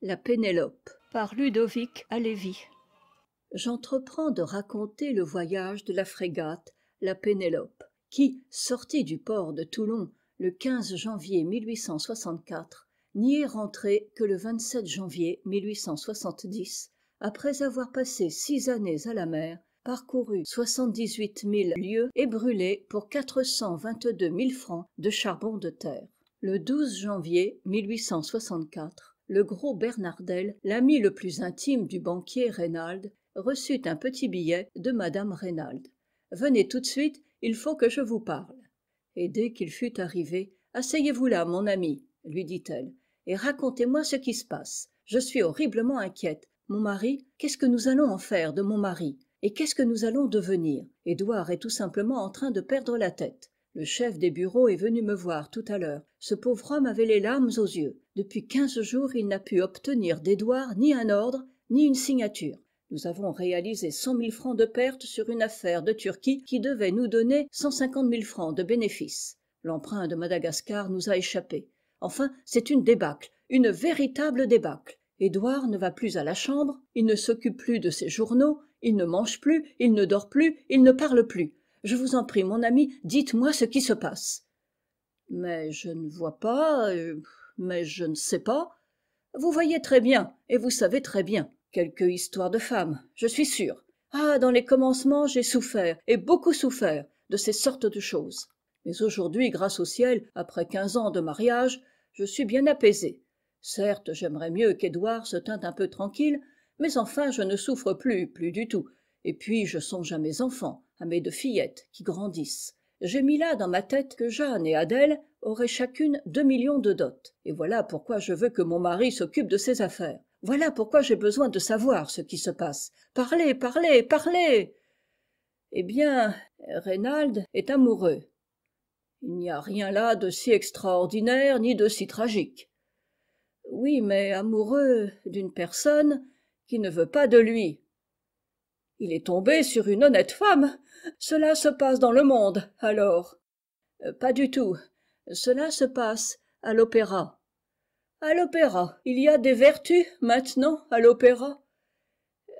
la pénélope par ludovic Alevi j'entreprends de raconter le voyage de la frégate la pénélope qui sortie du port de toulon le 15 janvier n'y est rentrée que le 27 janvier après avoir passé six années à la mer parcouru soixante-dix-huit mille lieues et brûlé pour quatre cent vingt mille francs de charbon de terre le 12 janvier le gros bernardel l'ami le plus intime du banquier Reynald, reçut un petit billet de mme Reynald. « venez tout de suite il faut que je vous parle et dès qu'il fut arrivé asseyez-vous là mon ami lui dit-elle et racontez-moi ce qui se passe je suis horriblement inquiète mon mari qu'est-ce que nous allons en faire de mon mari et qu'est-ce que nous allons devenir édouard est tout simplement en train de perdre la tête le chef des bureaux est venu me voir tout à l'heure ce pauvre homme avait les larmes aux yeux depuis quinze jours il n'a pu obtenir d'edouard ni un ordre ni une signature nous avons réalisé cent mille francs de pertes sur une affaire de turquie qui devait nous donner cent cinquante mille francs de bénéfice l'emprunt de madagascar nous a échappé enfin c'est une débâcle une véritable débâcle Édouard ne va plus à la chambre il ne s'occupe plus de ses journaux il ne mange plus il ne dort plus il ne parle plus je vous en prie mon ami dites-moi ce qui se passe mais je ne vois pas euh, mais je ne sais pas vous voyez très bien et vous savez très bien quelque histoire de femme je suis sûre ah dans les commencements j'ai souffert et beaucoup souffert de ces sortes de choses mais aujourd'hui grâce au ciel après quinze ans de mariage je suis bien apaisée certes j'aimerais mieux qu'Edouard se tînt un peu tranquille mais enfin je ne souffre plus plus du tout et puis je songe à mes enfants à mes deux fillettes qui grandissent j'ai mis là dans ma tête que jeanne et adèle auraient chacune deux millions de dot et voilà pourquoi je veux que mon mari s'occupe de ses affaires voilà pourquoi j'ai besoin de savoir ce qui se passe parlez parlez parlez eh bien reynald est amoureux il n'y a rien là de si extraordinaire ni de si tragique oui mais amoureux d'une personne qui ne veut pas de lui il est tombé sur une honnête femme cela se passe dans le monde alors euh, pas du tout cela se passe à l'opéra à l'opéra il y a des vertus maintenant à l'opéra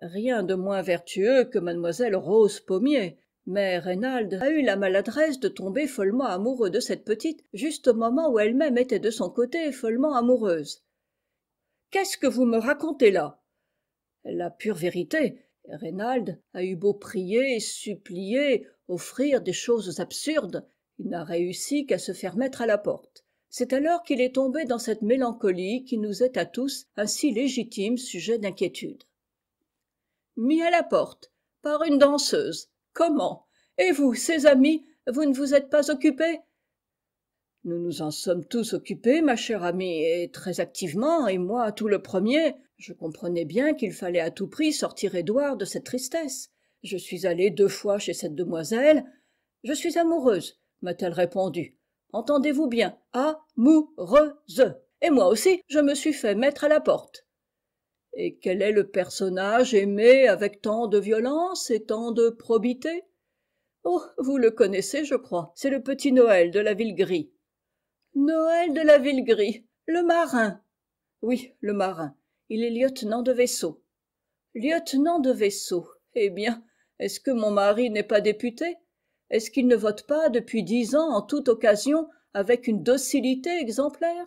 rien de moins vertueux que mademoiselle rose pommier mais Reynald a eu la maladresse de tomber follement amoureux de cette petite juste au moment où elle-même était de son côté follement amoureuse qu'est-ce que vous me racontez là la pure vérité Reynald a eu beau prier supplier offrir des choses absurdes il n'a réussi qu'à se faire mettre à la porte c'est alors qu'il est tombé dans cette mélancolie qui nous est à tous un si légitime sujet d'inquiétude mis à la porte par une danseuse comment et vous ses amis vous ne vous êtes pas occupés nous nous en sommes tous occupés ma chère amie et très activement et moi tout le premier je comprenais bien qu'il fallait à tout prix sortir édouard de cette tristesse je suis allé deux fois chez cette demoiselle je suis amoureuse m'a-t-elle répondu entendez-vous bien amoureuse !» et moi aussi je me suis fait mettre à la porte et quel est le personnage aimé avec tant de violence et tant de probité Oh, vous le connaissez, je crois. C'est le petit Noël de la ville gris. Noël de la ville gris. Le marin. Oui, le marin il est lieutenant de vaisseau lieutenant de vaisseau eh bien est-ce que mon mari n'est pas député est-ce qu'il ne vote pas depuis dix ans en toute occasion avec une docilité exemplaire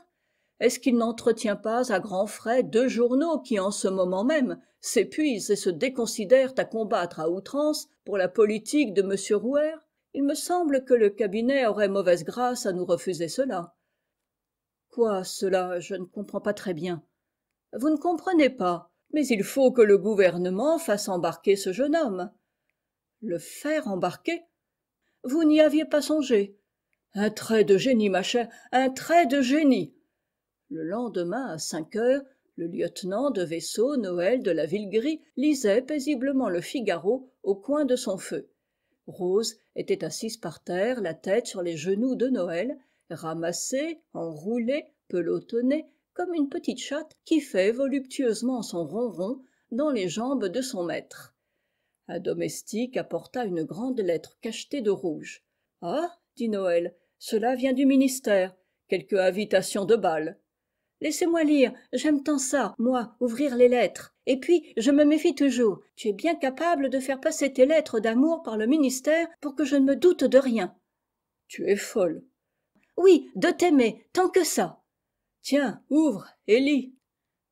est-ce qu'il n'entretient pas à grands frais deux journaux qui en ce moment même s'épuisent et se déconsidèrent à combattre à outrance pour la politique de m Rouer il me semble que le cabinet aurait mauvaise grâce à nous refuser cela quoi cela je ne comprends pas très bien vous ne comprenez pas mais il faut que le gouvernement fasse embarquer ce jeune homme le faire embarquer vous n'y aviez pas songé un trait de génie ma chère un trait de génie le lendemain à cinq heures le lieutenant de vaisseau noël de la Villegris lisait paisiblement le figaro au coin de son feu rose était assise par terre la tête sur les genoux de noël ramassée enroulée pelotonnée comme une petite chatte qui fait voluptueusement son ronron dans les jambes de son maître un domestique apporta une grande lettre cachetée de rouge ah dit noël cela vient du ministère quelque invitation de bal laissez-moi lire j'aime tant ça moi ouvrir les lettres et puis je me méfie toujours tu es bien capable de faire passer tes lettres d'amour par le ministère pour que je ne me doute de rien tu es folle oui de t'aimer tant que ça tiens ouvre et lis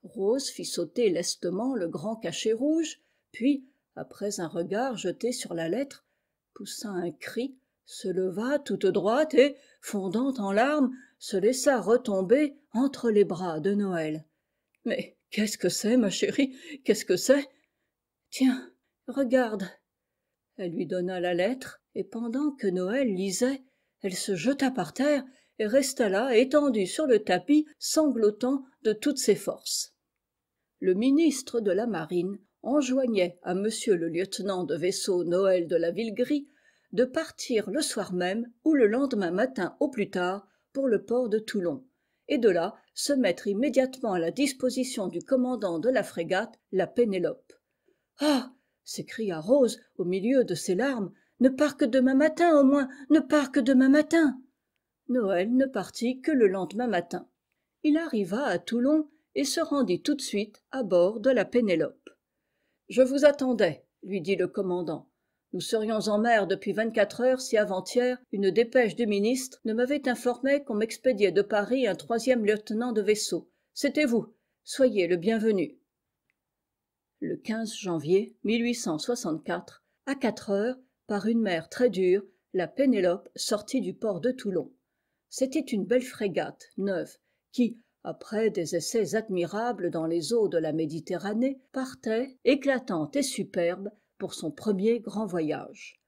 rose fit sauter lestement le grand cachet rouge puis après un regard jeté sur la lettre poussa un cri se leva toute droite et fondant en larmes se laissa retomber entre les bras de noël mais qu'est-ce que c'est ma chérie qu'est-ce que c'est tiens regarde elle lui donna la lettre et pendant que noël lisait elle se jeta par terre resta là étendu sur le tapis sanglotant de toutes ses forces le ministre de la marine enjoignait à m le lieutenant de vaisseau noël de la villegris de partir le soir même ou le lendemain matin au plus tard pour le port de toulon et de là se mettre immédiatement à la disposition du commandant de la frégate la pénélope ah s'écria rose au milieu de ses larmes ne pars que demain matin au moins ne pars que demain matin noël ne partit que le lendemain matin il arriva à toulon et se rendit tout de suite à bord de la pénélope je vous attendais lui dit le commandant nous serions en mer depuis vingt-quatre heures si avant-hier une dépêche du ministre ne m'avait informé qu'on m'expédiait de paris un troisième lieutenant de vaisseau c'était vous soyez le bienvenu le janvier à quatre heures par une mer très dure la pénélope sortit du port de toulon c'était une belle frégate neuve qui après des essais admirables dans les eaux de la méditerranée partait éclatante et superbe pour son premier grand voyage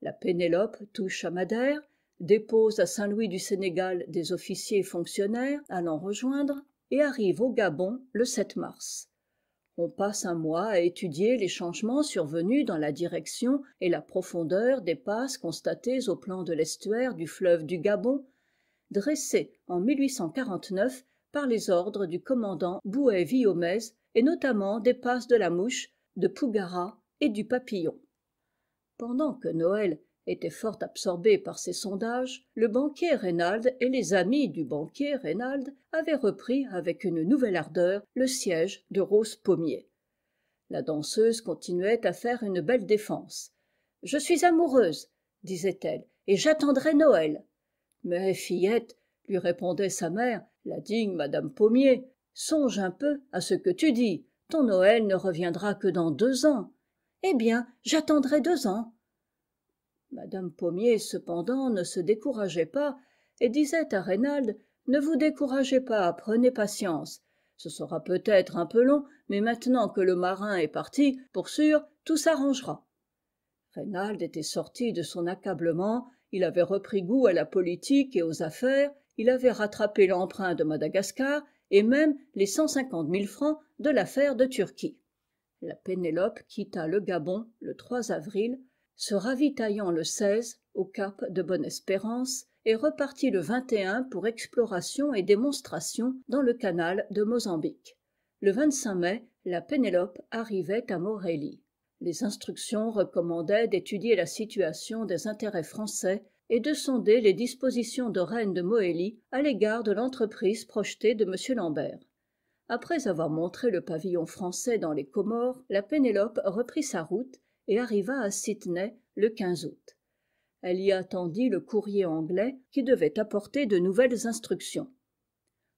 la pénélope touche à madère dépose à saint-louis du sénégal des officiers et fonctionnaires l'en rejoindre et arrive au gabon le 7 mars on passe un mois à étudier les changements survenus dans la direction et la profondeur des passes constatées au plan de l'estuaire du fleuve du gabon dressé en 1849 par les ordres du commandant bouet Villomès, et notamment des passes de la mouche de pougara et du papillon pendant que noël était fort absorbé par ces sondages le banquier Reynald et les amis du banquier Reynald avaient repris avec une nouvelle ardeur le siège de rose pommier la danseuse continuait à faire une belle défense je suis amoureuse disait-elle et j'attendrai noël mais fillette lui répondait sa mère la digne madame pommier songe un peu à ce que tu dis ton noël ne reviendra que dans deux ans eh bien j'attendrai deux ans madame pommier cependant ne se décourageait pas et disait à Reynald « ne vous découragez pas prenez patience ce sera peut-être un peu long mais maintenant que le marin est parti pour sûr tout s'arrangera Reynald était sorti de son accablement il avait repris goût à la politique et aux affaires il avait rattrapé l'emprunt de madagascar et même les cent cinquante mille francs de l'affaire de turquie la pénélope quitta le gabon le 3 avril se ravitaillant le 16 au cap de bonne-espérance et repartit le 21 pour exploration et démonstration dans le canal de mozambique le 25 mai la pénélope arrivait à Morelli les instructions recommandaient d'étudier la situation des intérêts français et de sonder les dispositions de reine de moëlie à l'égard de l'entreprise projetée de m lambert après avoir montré le pavillon français dans les comores la pénélope reprit sa route et arriva à sydney le 15 août elle y attendit le courrier anglais qui devait apporter de nouvelles instructions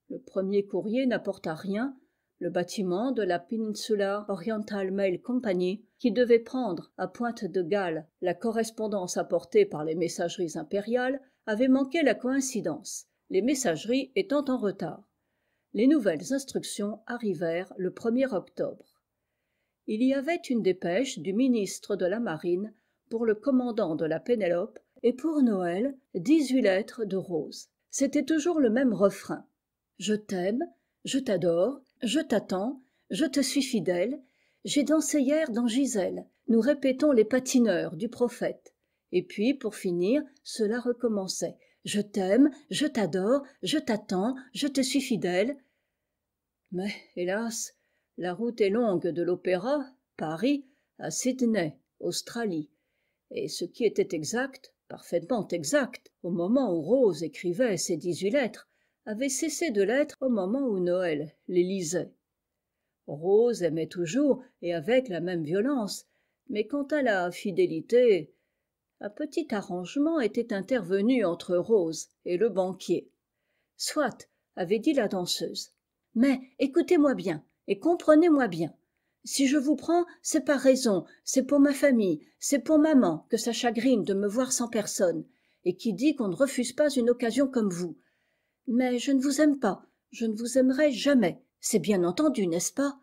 le premier courrier n'apporta rien le bâtiment de la Peninsula oriental mail company qui devait prendre à pointe-de-galles la correspondance apportée par les messageries impériales avait manqué la coïncidence les messageries étant en retard les nouvelles instructions arrivèrent le er octobre il y avait une dépêche du ministre de la marine pour le commandant de la pénélope et pour noël dix-huit lettres de rose c'était toujours le même refrain je t'aime je t'adore je t'attends je te suis fidèle j'ai dansé hier dans Gisèle, nous répétons les patineurs du prophète et puis pour finir cela recommençait je t'aime je t'adore je t'attends je te suis fidèle mais hélas la route est longue de l'opéra paris à sydney australie et ce qui était exact parfaitement exact au moment où rose écrivait ces dix-huit lettres avait cessé de l'être au moment où noël les lisait rose aimait toujours et avec la même violence mais quant à la fidélité un petit arrangement était intervenu entre rose et le banquier soit avait dit la danseuse mais écoutez-moi bien et comprenez-moi bien si je vous prends c'est par raison c'est pour ma famille c'est pour maman que ça chagrine de me voir sans personne et qui dit qu'on ne refuse pas une occasion comme vous mais je ne vous aime pas je ne vous aimerai jamais c'est bien entendu n'est-ce pas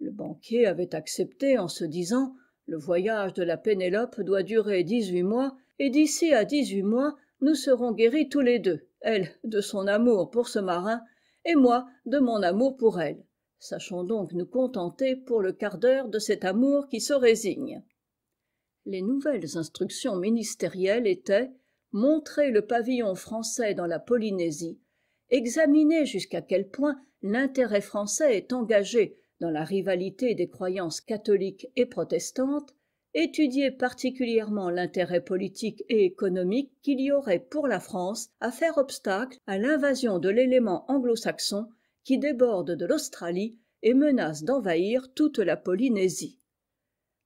le banquier avait accepté en se disant le voyage de la pénélope doit durer dix-huit mois et d'ici à dix-huit mois nous serons guéris tous les deux elle de son amour pour ce marin et moi de mon amour pour elle sachons donc nous contenter pour le quart d'heure de cet amour qui se résigne les nouvelles instructions ministérielles étaient montrer le pavillon français dans la polynésie examiner jusqu'à quel point l'intérêt français est engagé dans la rivalité des croyances catholiques et protestantes étudier particulièrement l'intérêt politique et économique qu'il y aurait pour la france à faire obstacle à l'invasion de l'élément anglo-saxon qui déborde de l'australie et menace d'envahir toute la polynésie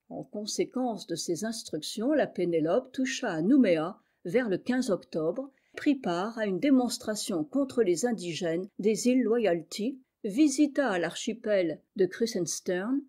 en conséquence de ces instructions la pénélope toucha à nouméa vers le 15 octobre prit part à une démonstration contre les indigènes des îles loyalty visita l'archipel de krusenstern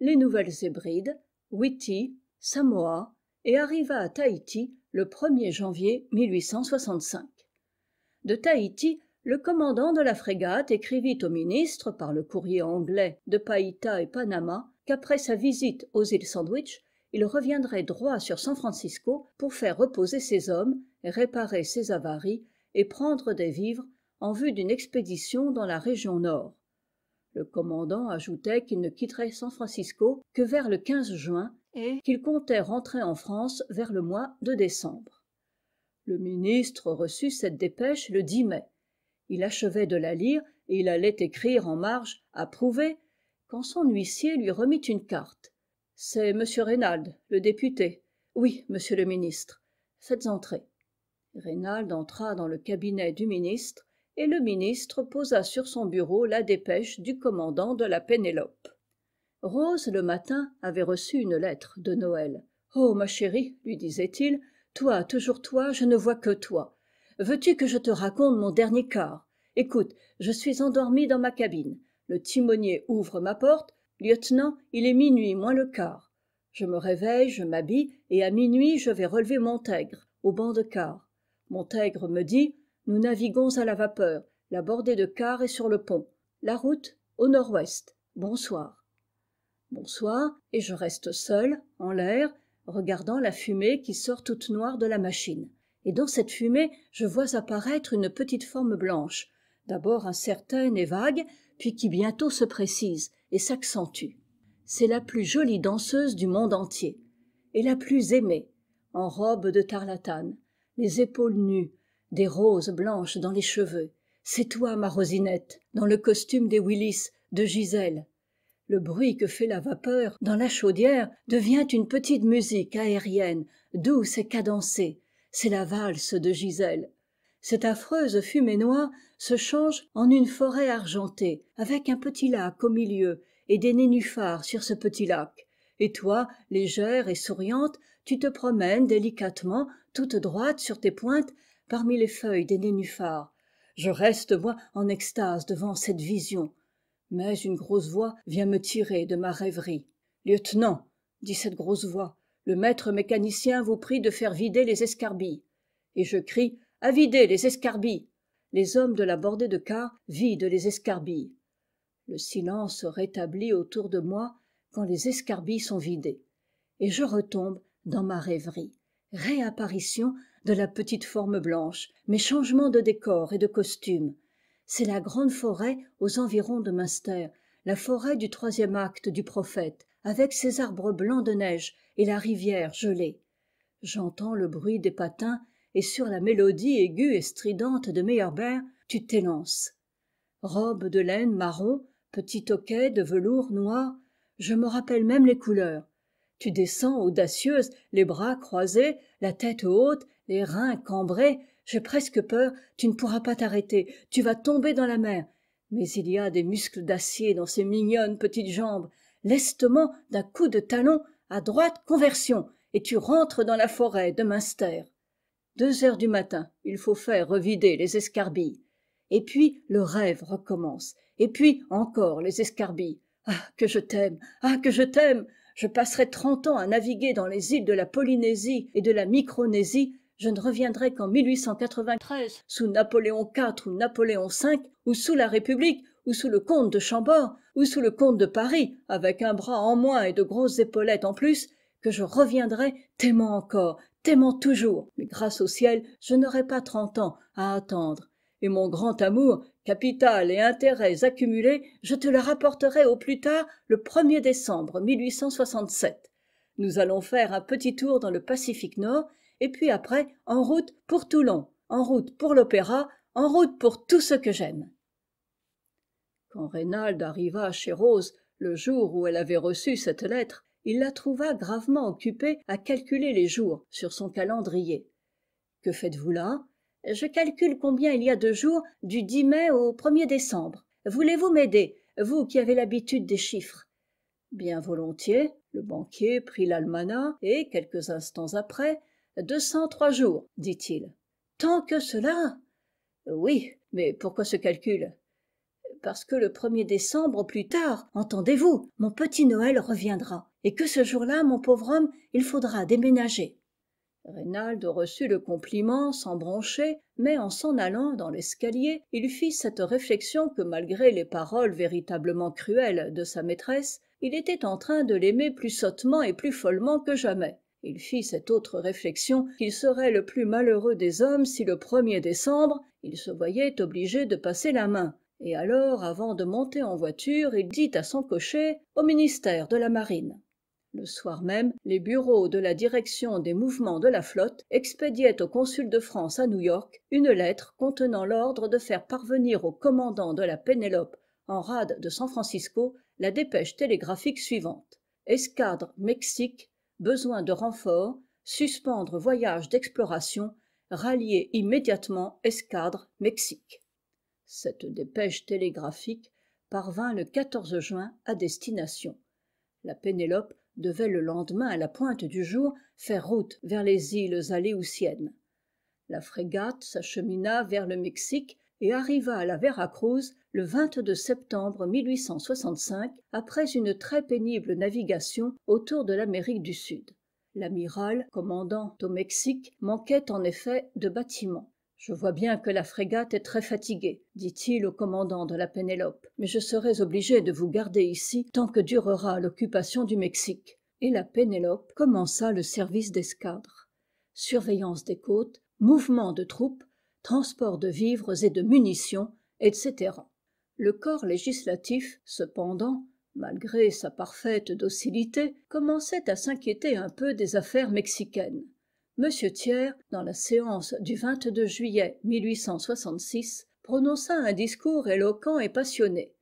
les nouvelles hébrides whiti samoa et arriva à tahiti le 1 er janvier de tahiti le commandant de la frégate écrivit au ministre par le courrier anglais de païta et panama qu'après sa visite aux îles sandwich il reviendrait droit sur san francisco pour faire reposer ses hommes réparer ses avaries et prendre des vivres en vue d'une expédition dans la région nord le commandant ajoutait qu'il ne quitterait san francisco que vers le 15 juin et qu'il comptait rentrer en france vers le mois de décembre le ministre reçut cette dépêche le 10 mai il achevait de la lire et il allait écrire en marge approuvé quand son huissier lui remit une carte c'est m Reynald, le député oui monsieur le ministre faites entrer Reynald entra dans le cabinet du ministre et le ministre posa sur son bureau la dépêche du commandant de la pénélope rose le matin avait reçu une lettre de noël oh ma chérie lui disait-il toi toujours toi je ne vois que toi veux-tu que je te raconte mon dernier quart écoute je suis endormi dans ma cabine le timonier ouvre ma porte lieutenant il est minuit moins le quart je me réveille je m'habille et à minuit je vais relever Montaigre au banc de quart Montaigre me dit nous naviguons à la vapeur la bordée de quart est sur le pont la route au nord-ouest bonsoir bonsoir et je reste seul en l'air regardant la fumée qui sort toute noire de la machine et dans cette fumée je vois apparaître une petite forme blanche d'abord incertaine et vague puis qui bientôt se précise et s'accentue c'est la plus jolie danseuse du monde entier et la plus aimée en robe de tarlatane les épaules nues des roses blanches dans les cheveux c'est toi ma rosinette dans le costume des willis de gisèle le bruit que fait la vapeur dans la chaudière devient une petite musique aérienne douce et cadencée c'est la valse de gisèle cette affreuse fumée noire se change en une forêt argentée avec un petit lac au milieu et des nénuphars sur ce petit lac et toi légère et souriante tu te promènes délicatement toute droite sur tes pointes parmi les feuilles des nénuphars je reste moi en extase devant cette vision mais une grosse voix vient me tirer de ma rêverie lieutenant dit cette grosse voix le maître mécanicien vous prie de faire vider les escarbilles et je crie à vider les escarbilles les hommes de la bordée de quart vident les escarbilles le silence se rétablit autour de moi quand les escarbilles sont vidées et je retombe dans ma rêverie réapparition de la petite forme blanche mes changements de décor et de costume c'est la grande forêt aux environs de Münster, la forêt du troisième acte du prophète avec ses arbres blancs de neige et la rivière gelée j'entends le bruit des patins et sur la mélodie aiguë et stridente de meyerbeer tu t'élances robe de laine marron petit toquet de velours noir je me rappelle même les couleurs tu descends audacieuse les bras croisés la tête haute les reins cambrés j'ai presque peur tu ne pourras pas t'arrêter tu vas tomber dans la mer mais il y a des muscles d'acier dans ces mignonnes petites jambes lestement d'un coup de talon à droite conversion et tu rentres dans la forêt de Münster deux heures du matin il faut faire revider les escarbilles et puis le rêve recommence et puis encore les escarbilles ah que je t'aime ah que je t'aime je passerai trente ans à naviguer dans les îles de la polynésie et de la micronésie je ne reviendrai qu'en 1893, sous napoléon iv ou napoléon v ou sous la république ou sous le comte de chambord ou sous le comte de paris avec un bras en moins et de grosses épaulettes en plus que je reviendrai t'aimant encore t'aimant toujours mais grâce au ciel je n'aurai pas trente ans à attendre et mon grand amour capital et intérêts accumulés je te le rapporterai au plus tard le 1 er décembre 1867. nous allons faire un petit tour dans le pacifique nord et puis après en route pour toulon en route pour l'opéra en route pour tout ce que j'aime quand Reynald arriva chez rose le jour où elle avait reçu cette lettre il la trouva gravement occupée à calculer les jours sur son calendrier que faites-vous là je calcule combien il y a de jours du 10 mai au 1 er décembre voulez-vous m'aider vous qui avez l'habitude des chiffres bien volontiers le banquier prit l'almanach et quelques instants après 203 jours dit-il tant que cela oui mais pourquoi ce calcul parce que le 1 er décembre au plus tard entendez-vous mon petit noël reviendra et que ce jour-là mon pauvre homme il faudra déménager Reynald reçut le compliment sans broncher mais en s'en allant dans l'escalier il fit cette réflexion que malgré les paroles véritablement cruelles de sa maîtresse il était en train de l'aimer plus sottement et plus follement que jamais il fit cette autre réflexion qu'il serait le plus malheureux des hommes si le er décembre il se voyait obligé de passer la main et alors avant de monter en voiture il dit à son cocher au ministère de la marine le soir même les bureaux de la direction des mouvements de la flotte expédiaient au consul de france à new-york une lettre contenant l'ordre de faire parvenir au commandant de la pénélope en rade de san francisco la dépêche télégraphique suivante escadre mexique besoin de renfort, suspendre voyage d'exploration rallier immédiatement escadre mexique cette dépêche télégraphique parvint le 14 juin à destination la pénélope devait le lendemain à la pointe du jour faire route vers les îles aléoutiennes la frégate s'achemina vers le mexique et arriva à la vera cruz le septembre 1865 après une très pénible navigation autour de l'amérique du sud l'amiral commandant au mexique manquait en effet de bâtiments je vois bien que la frégate est très fatiguée dit-il au commandant de la pénélope mais je serai obligé de vous garder ici tant que durera l'occupation du mexique et la pénélope commença le service d'escadre surveillance des côtes mouvement de troupes transport de vivres et de munitions etc le corps législatif cependant malgré sa parfaite docilité commençait à s'inquiéter un peu des affaires mexicaines m thiers dans la séance du juillet 1866, prononça un discours éloquent et passionné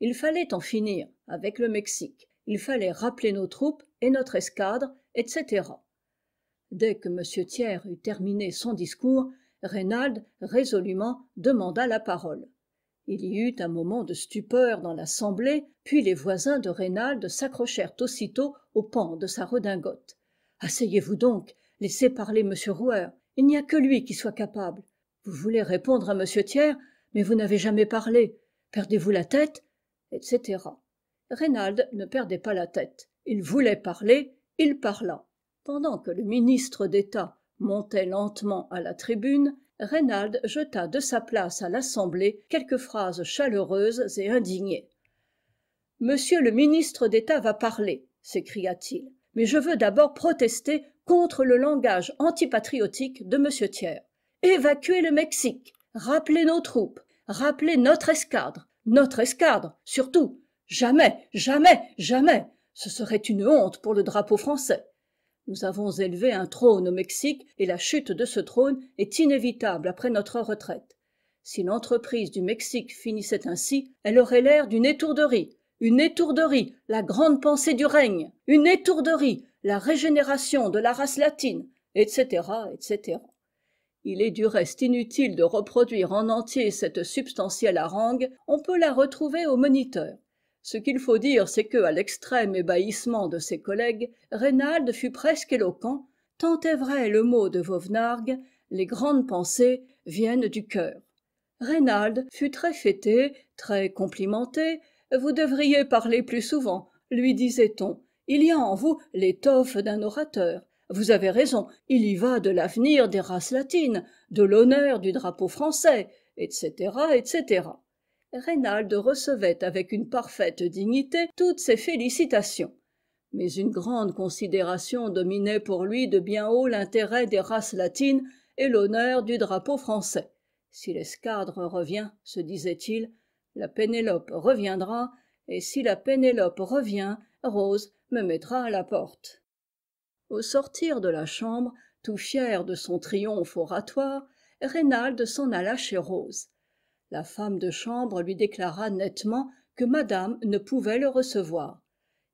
il fallait en finir avec le mexique il fallait rappeler nos troupes et notre escadre etc dès que m thiers eut terminé son discours reynald résolument demanda la parole il y eut un moment de stupeur dans l'assemblée puis les voisins de reynald s'accrochèrent aussitôt au pan de sa redingote asseyez-vous donc laissez parler m Rouer. il n'y a que lui qui soit capable vous voulez répondre à m thiers mais vous n'avez jamais parlé perdez-vous la tête etc Reynald ne perdait pas la tête il voulait parler il parla pendant que le ministre d'état montait lentement à la tribune Reynald jeta de sa place à l'assemblée quelques phrases chaleureuses et indignées monsieur le ministre d'état va parler s'écria-t-il mais je veux d'abord protester contre le langage antipatriotique de m thiers évacuez le mexique rappelez nos troupes rappelez notre escadre notre escadre surtout jamais jamais jamais ce serait une honte pour le drapeau français nous avons élevé un trône au mexique et la chute de ce trône est inévitable après notre retraite si l'entreprise du mexique finissait ainsi elle aurait l'air d'une étourderie une étourderie la grande pensée du règne une étourderie la régénération de la race latine etc etc il est du reste inutile de reproduire en entier cette substantielle harangue on peut la retrouver au moniteur ce qu'il faut dire c'est que à l'extrême ébahissement de ses collègues Reynald fut presque éloquent tant est vrai le mot de vauvenargues les grandes pensées viennent du cœur Reynald fut très fêté très complimenté vous devriez parler plus souvent lui disait-on il y a en vous l'étoffe d'un orateur vous avez raison il y va de l'avenir des races latines de l'honneur du drapeau français etc etc Reynald recevait avec une parfaite dignité toutes ces félicitations mais une grande considération dominait pour lui de bien haut l'intérêt des races latines et l'honneur du drapeau français si l'escadre revient se disait-il la pénélope reviendra et si la pénélope revient rose me mettra à la porte au sortir de la chambre tout fier de son triomphe oratoire Rénalde s'en alla chez rose la femme de chambre lui déclara nettement que madame ne pouvait le recevoir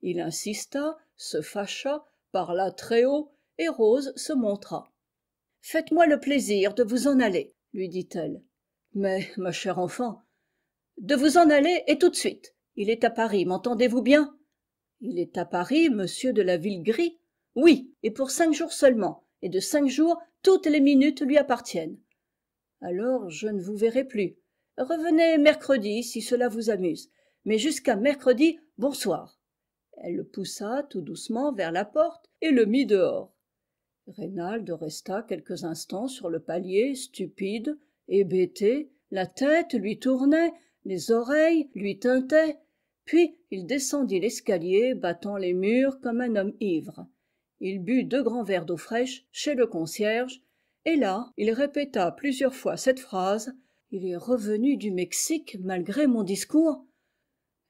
il insista se fâcha parla très haut et rose se montra faites-moi le plaisir de vous en aller lui dit-elle mais ma chère enfant de vous en aller et tout de suite il est à paris m'entendez-vous bien il est à paris monsieur de la gris ?»« oui et pour cinq jours seulement et de cinq jours toutes les minutes lui appartiennent alors je ne vous verrai plus revenez mercredi si cela vous amuse mais jusqu'à mercredi bonsoir elle le poussa tout doucement vers la porte et le mit dehors Reynald resta quelques instants sur le palier stupide hébété la tête lui tournait les oreilles lui tintaient puis il descendit l'escalier battant les murs comme un homme ivre il but deux grands verres d'eau fraîche chez le concierge et là il répéta plusieurs fois cette phrase il est revenu du mexique malgré mon discours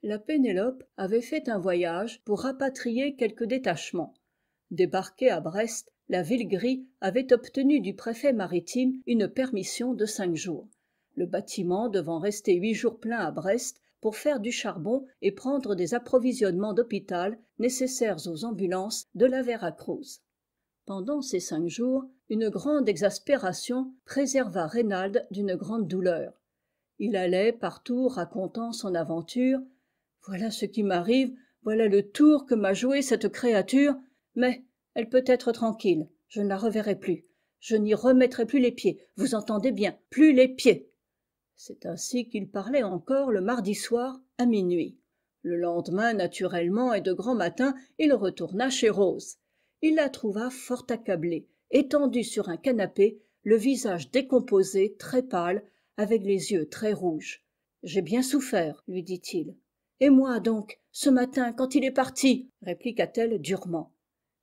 la pénélope avait fait un voyage pour rapatrier quelques détachements débarquée à brest la ville-gris avait obtenu du préfet maritime une permission de cinq jours le bâtiment devant rester huit jours pleins à brest pour faire du charbon et prendre des approvisionnements d'hôpital nécessaires aux ambulances de la Veracruz. pendant ces cinq jours une grande exaspération préserva Reynald d'une grande douleur il allait partout racontant son aventure voilà ce qui m'arrive voilà le tour que m'a joué cette créature mais elle peut être tranquille je ne la reverrai plus je n'y remettrai plus les pieds vous entendez bien plus les pieds c'est ainsi qu'il parlait encore le mardi soir à minuit le lendemain naturellement et de grand matin il retourna chez rose il la trouva fort accablée étendue sur un canapé le visage décomposé très pâle avec les yeux très rouges j'ai bien souffert lui dit-il et moi donc ce matin quand il est parti répliqua-t-elle durement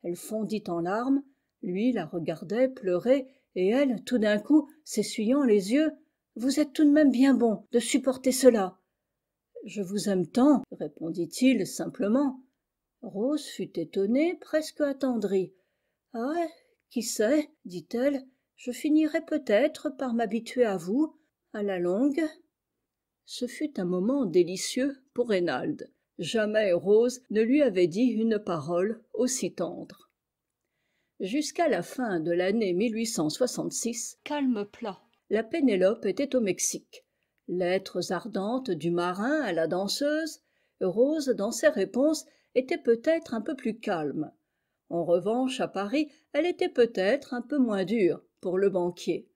elle fondit en larmes lui la regardait pleurer et elle tout d'un coup s'essuyant les yeux vous êtes tout de même bien bon de supporter cela je vous aime tant répondit-il simplement rose fut étonnée presque attendrie ah qui sait dit-elle je finirai peut-être par m'habituer à vous à la longue ce fut un moment délicieux pour Reynald. Jamais Rose ne lui avait dit une parole aussi tendre. Jusqu'à la fin de l'année 1866, calme plat la pénélope était au mexique lettres ardentes du marin à la danseuse rose dans ses réponses était peut-être un peu plus calme en revanche à paris elle était peut-être un peu moins dure pour le banquier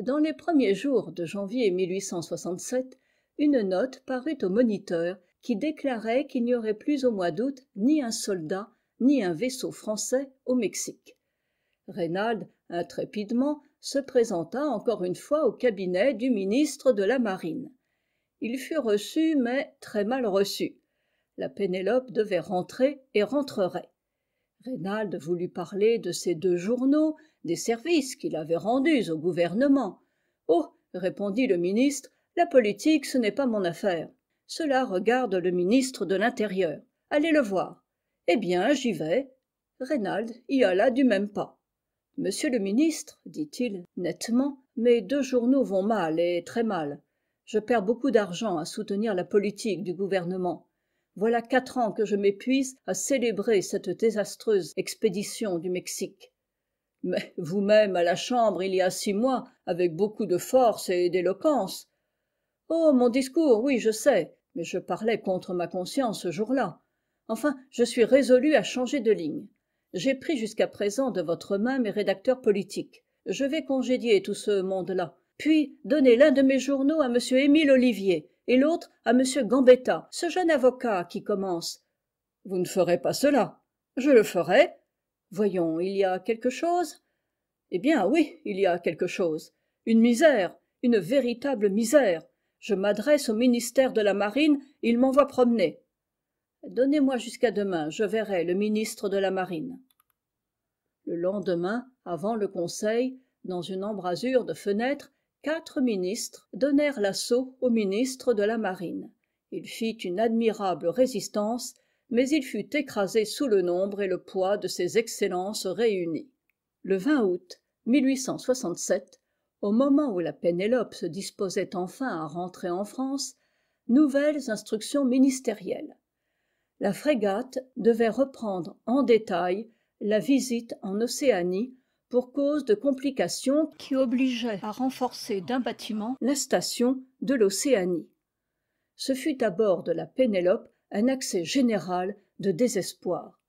dans les premiers jours de janvier 1867, une note parut au moniteur qui déclarait qu'il n'y aurait plus au mois d'août ni un soldat ni un vaisseau français au mexique Reynald, intrépidement se présenta encore une fois au cabinet du ministre de la marine il fut reçu mais très mal reçu la pénélope devait rentrer et rentrerait Reynald voulut parler de ses deux journaux des services qu'il avait rendus au gouvernement oh répondit le ministre la politique ce n'est pas mon affaire cela regarde le ministre de l'intérieur allez le voir eh bien j'y vais Reynald y alla du même pas monsieur le ministre dit-il nettement mes deux journaux vont mal et très mal je perds beaucoup d'argent à soutenir la politique du gouvernement voilà quatre ans que je m'épuise à célébrer cette désastreuse expédition du mexique mais vous-même à la chambre il y a six mois avec beaucoup de force et d'éloquence oh mon discours oui je sais mais je parlais contre ma conscience ce jour-là enfin je suis résolu à changer de ligne j'ai pris jusqu'à présent de votre main mes rédacteurs politiques je vais congédier tout ce monde-là puis donner l'un de mes journaux à m émile Olivier et l'autre à m gambetta ce jeune avocat qui commence vous ne ferez pas cela je le ferai voyons il y a quelque chose eh bien oui il y a quelque chose une misère une véritable misère je m'adresse au ministère de la marine il m'envoie promener donnez-moi jusqu'à demain je verrai le ministre de la marine le lendemain avant le conseil dans une embrasure de fenêtre quatre ministres donnèrent l'assaut au ministre de la marine il fit une admirable résistance mais il fut écrasé sous le nombre et le poids de ses excellences réunies le août 1867, au moment où la pénélope se disposait enfin à rentrer en france nouvelles instructions ministérielles la frégate devait reprendre en détail la visite en océanie pour cause de complications qui obligeaient à renforcer d'un bâtiment la station de l'océanie ce fut à bord de la pénélope un accès général de désespoir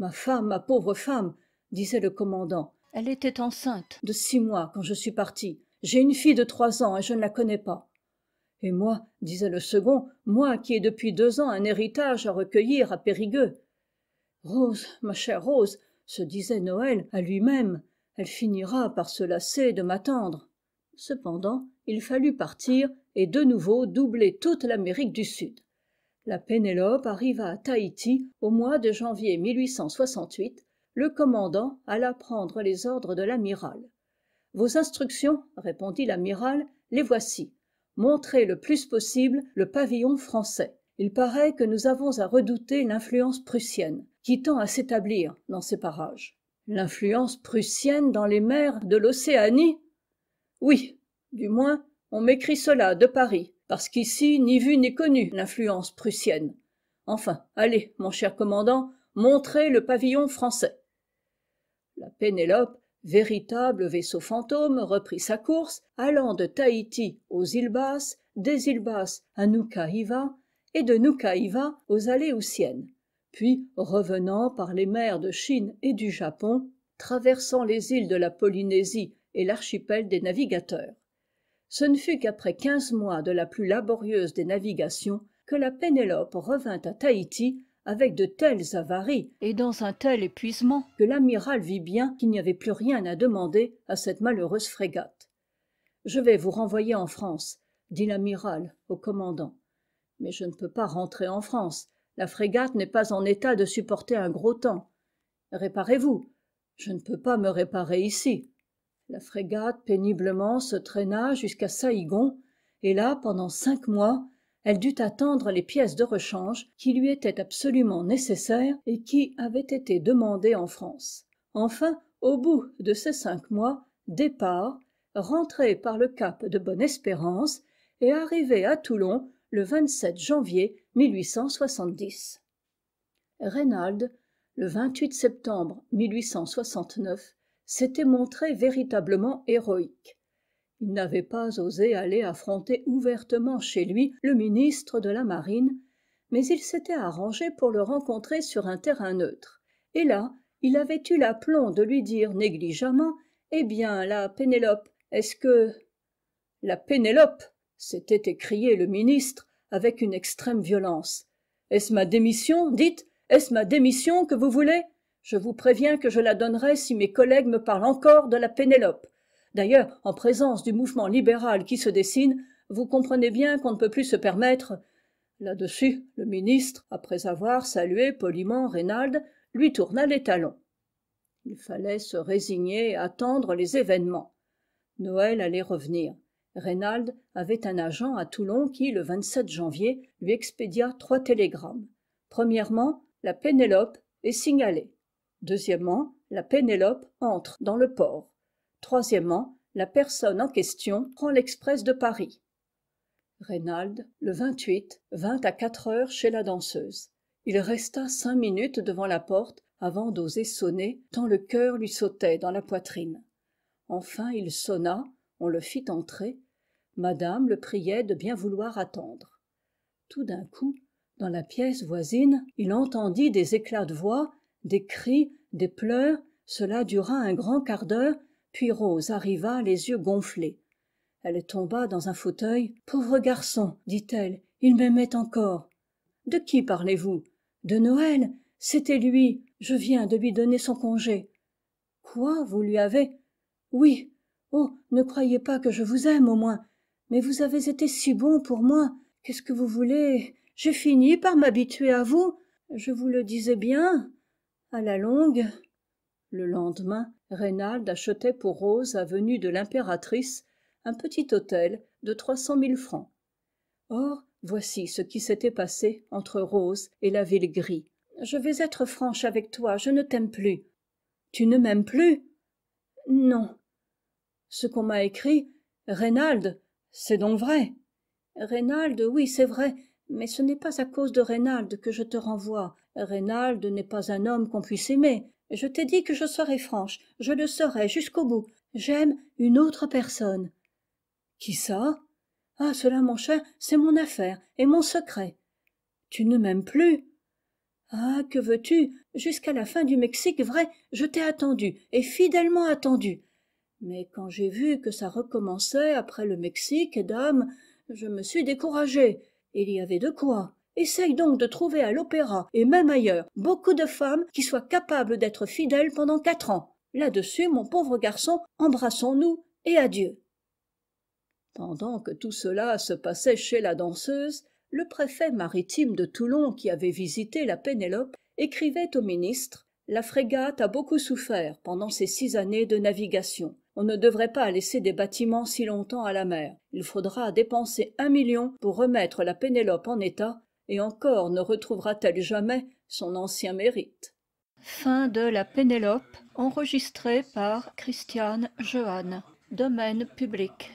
ma femme ma pauvre femme disait le commandant elle était enceinte de six mois quand je suis parti j'ai une fille de trois ans et je ne la connais pas et moi disait le second moi qui ai depuis deux ans un héritage à recueillir à périgueux rose ma chère rose se disait noël à lui-même elle finira par se lasser de m'attendre cependant il fallut partir et de nouveau doubler toute l'amérique du sud la pénélope arriva à tahiti au mois de janvier 1868. le commandant alla prendre les ordres de l'amiral vos instructions répondit l'amiral les voici Montrez le plus possible le pavillon français il paraît que nous avons à redouter l'influence prussienne qui tend à s'établir dans ces parages l'influence prussienne dans les mers de l'océanie oui du moins on m'écrit cela de paris parce qu'ici ni vu ni connu, l'influence prussienne enfin allez mon cher commandant montrez le pavillon français la pénélope véritable vaisseau fantôme reprit sa course allant de tahiti aux îles basses des îles basses à Nukaiva, et de Nukaiva aux aléoutiennes puis revenant par les mers de chine et du japon traversant les îles de la polynésie et l'archipel des navigateurs ce ne fut qu'après quinze mois de la plus laborieuse des navigations que la pénélope revint à tahiti avec de telles avaries et dans un tel épuisement que l'amiral vit bien qu'il n'y avait plus rien à demander à cette malheureuse frégate je vais vous renvoyer en france dit l'amiral au commandant mais je ne peux pas rentrer en france la frégate n'est pas en état de supporter un gros temps réparez vous je ne peux pas me réparer ici la frégate péniblement se traîna jusqu'à saïgon et là pendant cinq mois elle dut attendre les pièces de rechange qui lui étaient absolument nécessaires et qui avaient été demandées en france enfin au bout de ces cinq mois départ rentré par le cap de bonne-espérance et arrivé à toulon le janvier Reynald, le septembre s'était montré véritablement héroïque il n'avait pas osé aller affronter ouvertement chez lui le ministre de la marine mais il s'était arrangé pour le rencontrer sur un terrain neutre et là il avait eu l'aplomb de lui dire négligemment eh bien la pénélope est-ce que la pénélope s'était écrié le ministre avec une extrême violence est-ce ma démission dites est-ce ma démission que vous voulez je vous préviens que je la donnerai si mes collègues me parlent encore de la pénélope d'ailleurs en présence du mouvement libéral qui se dessine vous comprenez bien qu'on ne peut plus se permettre là-dessus le ministre après avoir salué poliment Reynald, lui tourna les talons il fallait se résigner et attendre les événements noël allait revenir Reynald avait un agent à toulon qui le 27 janvier lui expédia trois télégrammes premièrement la pénélope est signalée deuxièmement la pénélope entre dans le port Troisièmement, la personne en question prend l'express de paris Reynald, le 28, vint à quatre heures chez la danseuse il resta cinq minutes devant la porte avant d'oser sonner tant le cœur lui sautait dans la poitrine enfin il sonna on le fit entrer madame le priait de bien vouloir attendre tout d'un coup dans la pièce voisine il entendit des éclats de voix des cris des pleurs cela dura un grand quart d'heure puis rose arriva les yeux gonflés elle tomba dans un fauteuil pauvre garçon dit-elle il m'aimait encore de qui parlez-vous de noël c'était lui je viens de lui donner son congé quoi vous lui avez oui oh ne croyez pas que je vous aime au moins mais vous avez été si bon pour moi qu'est-ce que vous voulez j'ai fini par m'habituer à vous je vous le disais bien à la longue le lendemain achetait pour rose avenue de l'impératrice un petit hôtel de trois cent mille francs or voici ce qui s'était passé entre rose et la ville gris. « je vais être franche avec toi je ne t'aime plus tu ne m'aimes plus non ce qu'on m'a écrit Reynald, c'est donc vrai Reynald, oui c'est vrai mais ce n'est pas à cause de Reynald que je te renvoie Reynald n'est pas un homme qu'on puisse aimer je t'ai dit que je serais franche je le serai jusqu'au bout j'aime une autre personne qui ça ah cela mon cher c'est mon affaire et mon secret tu ne m'aimes plus ah que veux-tu jusqu'à la fin du mexique vrai je t'ai attendu et fidèlement attendu mais quand j'ai vu que ça recommençait après le mexique dame je me suis découragée il y avait de quoi essaye donc de trouver à l'opéra et même ailleurs beaucoup de femmes qui soient capables d'être fidèles pendant quatre ans là-dessus mon pauvre garçon embrassons-nous et adieu pendant que tout cela se passait chez la danseuse le préfet maritime de toulon qui avait visité la pénélope écrivait au ministre la frégate a beaucoup souffert pendant ces six années de navigation on ne devrait pas laisser des bâtiments si longtemps à la mer il faudra dépenser un million pour remettre la pénélope en état et encore ne retrouvera-t-elle jamais son ancien mérite FIN de la Pénélope, enregistrée par Christiane Jehan, domaine public.